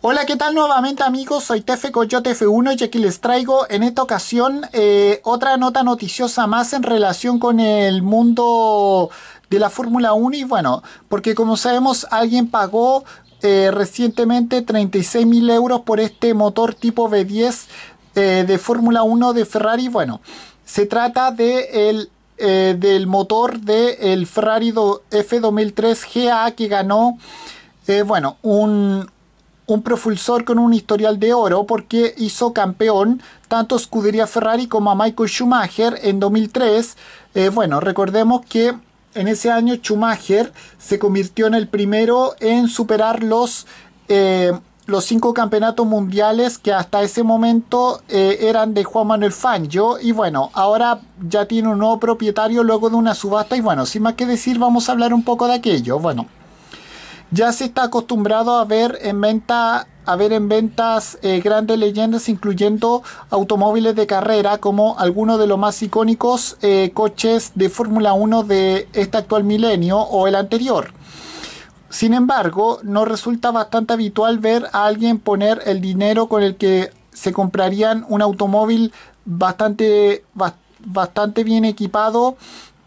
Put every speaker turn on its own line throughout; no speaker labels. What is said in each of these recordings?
Hola, ¿qué tal nuevamente amigos? Soy Tefe Coyote F1 y aquí les traigo en esta ocasión eh, otra nota noticiosa más en relación con el mundo de la Fórmula 1 y bueno, porque como sabemos alguien pagó eh, recientemente 36 mil euros por este motor tipo V10 eh, de Fórmula 1 de Ferrari. Bueno, se trata de el del motor del el Ferrari F2003 GA que ganó, bueno, un, un propulsor con un historial de oro porque hizo campeón tanto Scuderia Ferrari como a Michael Schumacher en 2003. Eh, bueno, recordemos que en ese año Schumacher se convirtió en el primero en superar los, eh, los cinco campeonatos mundiales que hasta ese momento eh, eran de Juan Manuel Fangio. Y bueno, ahora ya tiene un nuevo propietario luego de una subasta. Y bueno, sin más que decir, vamos a hablar un poco de aquello. Bueno ya se está acostumbrado a ver en venta a ver en ventas eh, grandes leyendas incluyendo automóviles de carrera como algunos de los más icónicos eh, coches de Fórmula 1 de este actual milenio o el anterior. Sin embargo, no resulta bastante habitual ver a alguien poner el dinero con el que se comprarían un automóvil bastante, bastante bien equipado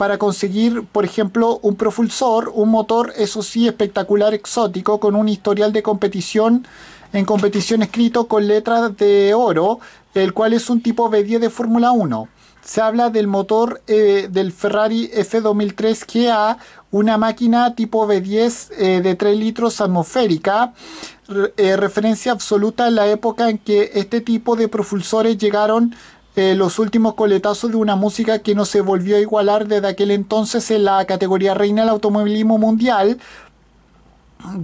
para conseguir, por ejemplo, un propulsor, un motor, eso sí, espectacular, exótico, con un historial de competición en competición escrito con letras de oro, el cual es un tipo B10 de Fórmula 1. Se habla del motor eh, del Ferrari F2003 GA, una máquina tipo B10 eh, de 3 litros atmosférica, eh, referencia absoluta en la época en que este tipo de propulsores llegaron eh, los últimos coletazos de una música que no se volvió a igualar desde aquel entonces en la categoría reina del automovilismo mundial,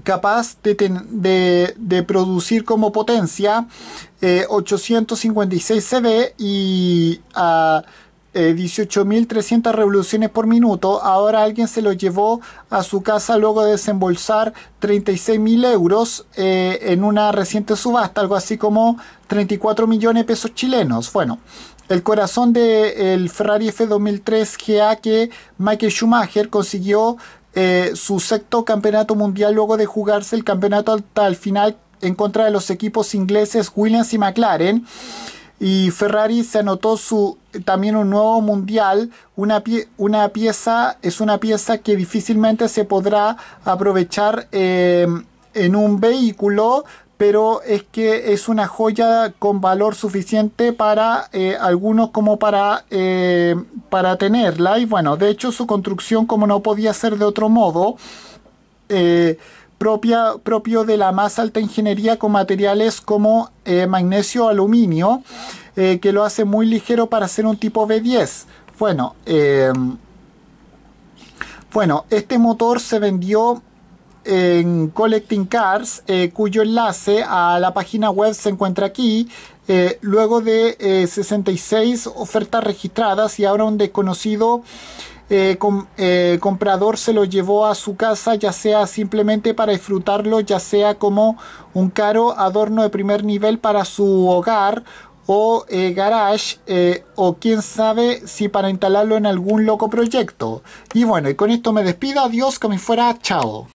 capaz de, de, producir como potencia 856 eh, CB. y 18.300 eh, revoluciones por minuto, ahora alguien se lo llevó a su casa luego de desembolsar 36.000 euros eh, en una reciente subasta, algo así como 34 millones de pesos chilenos. Bueno, el corazón del el Ferrari F2003 GA que Michael Schumacher consiguió eh, su sexto campeonato mundial luego de jugarse el campeonato hasta el final en contra de los equipos ingleses Williams y McLaren y Ferrari se anotó su también un nuevo mundial, una, una pieza, es una pieza que difícilmente se podrá aprovechar em, en un vehículo, pero es que es una joya con valor suficiente para eh, algunos como para, em, para tenerla. Y bueno, de hecho su construcción, como no podía ser de otro modo, eh, propia, propio de la más alta ingeniería con materiales como eh, magnesio aluminio eh, que lo hace muy ligero para ser un tipo B10. Bueno, em, bueno, este motor se vendió en Collecting Cars, eh, cuyo enlace a la página web se encuentra aquí. luego de 66 ofertas registradas y ahora un desconocido eh, eh, comprador se lo llevó a su casa, ya sea simplemente para disfrutarlo, ya sea como un caro adorno de primer nivel para su hogar o eh, garage eh, o quién sabe si para instalarlo en algún loco proyecto. Y bueno, y con esto me despido, adiós, que me fuera, chao.